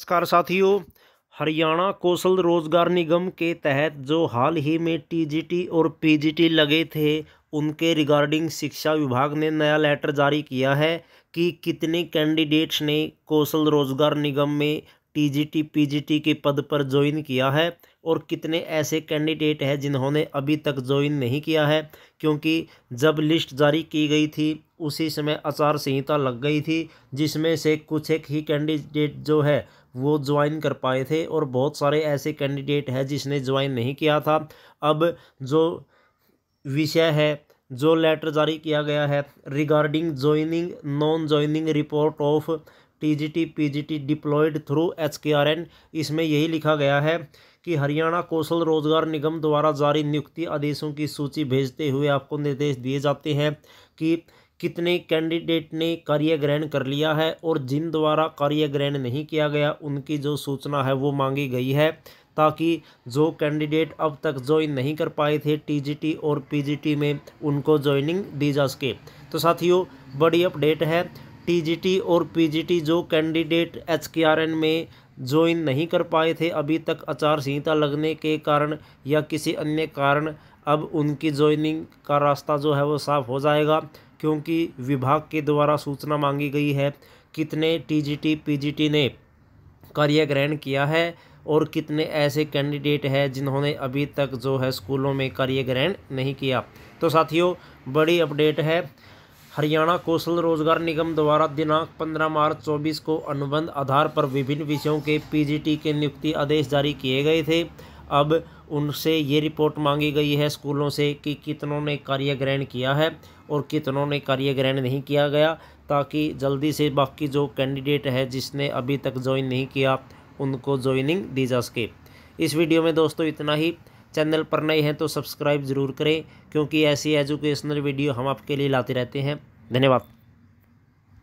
नमस्कार साथियों हरियाणा कौशल रोजगार निगम के तहत जो हाल ही में टीजीटी और पीजीटी लगे थे उनके रिगार्डिंग शिक्षा विभाग ने नया लेटर जारी किया है कि कितने कैंडिडेट्स ने कौशल रोजगार निगम में टीजीटी पीजीटी के पद पर ज्वाइन किया है और कितने ऐसे कैंडिडेट हैं जिन्होंने अभी तक ज्वाइन नहीं किया है क्योंकि जब लिस्ट जारी की गई थी उसी समय आचार संहिता लग गई थी जिसमें से कुछ एक ही कैंडिडेट जो है वो ज्वाइन कर पाए थे और बहुत सारे ऐसे कैंडिडेट हैं जिसने ज्वाइन नहीं किया था अब जो विषय है जो लेटर जारी किया गया है regarding joining non joining report of TGT PGT deployed through HKRN इसमें यही लिखा गया है कि हरियाणा कौशल रोजगार निगम द्वारा जारी नियुक्ति आदेशों की सूची भेजते हुए आपको निर्देश दिए जाते हैं कि कितने कैंडिडेट ने कार्य ग्रहण कर लिया है और जिन द्वारा कार्य ग्रहण नहीं किया गया उनकी जो सूचना है वो मांगी गई है ताकि जो कैंडिडेट अब तक ज्वाइन नहीं कर पाए थे टीजीटी और पीजीटी में उनको ज्वाइनिंग दी जा सके तो साथियों बड़ी अपडेट है टीजीटी और पीजीटी जो कैंडिडेट एच में ज्वाइन नहीं कर पाए थे अभी तक आचार संहिता लगने के कारण या किसी अन्य कारण अब उनकी ज्वाइनिंग का रास्ता जो है वो साफ़ हो जाएगा क्योंकि विभाग के द्वारा सूचना मांगी गई है कितने टीजीटी पीजीटी ने कार्य ग्रहण किया है और कितने ऐसे कैंडिडेट हैं जिन्होंने अभी तक जो है स्कूलों में कार्य ग्रहण नहीं किया तो साथियों बड़ी अपडेट है हरियाणा कौशल रोजगार निगम द्वारा दिनांक 15 मार्च 24 को अनुबंध आधार पर विभिन्न विषयों के पीजीटी के नियुक्ति आदेश जारी किए गए थे अब उनसे ये रिपोर्ट मांगी गई है स्कूलों से कि कितनों ने कार्य ग्रहण किया है और कितनों ने कार्य ग्रहण नहीं किया गया ताकि जल्दी से बाकी जो कैंडिडेट है जिसने अभी तक ज्वाइन नहीं किया उनको ज्वाइनिंग दी जा सके इस वीडियो में दोस्तों इतना ही चैनल पर नए हैं तो सब्सक्राइब ज़रूर करें क्योंकि ऐसी एजुकेशनल वीडियो हम आपके लिए लाते रहते हैं धन्यवाद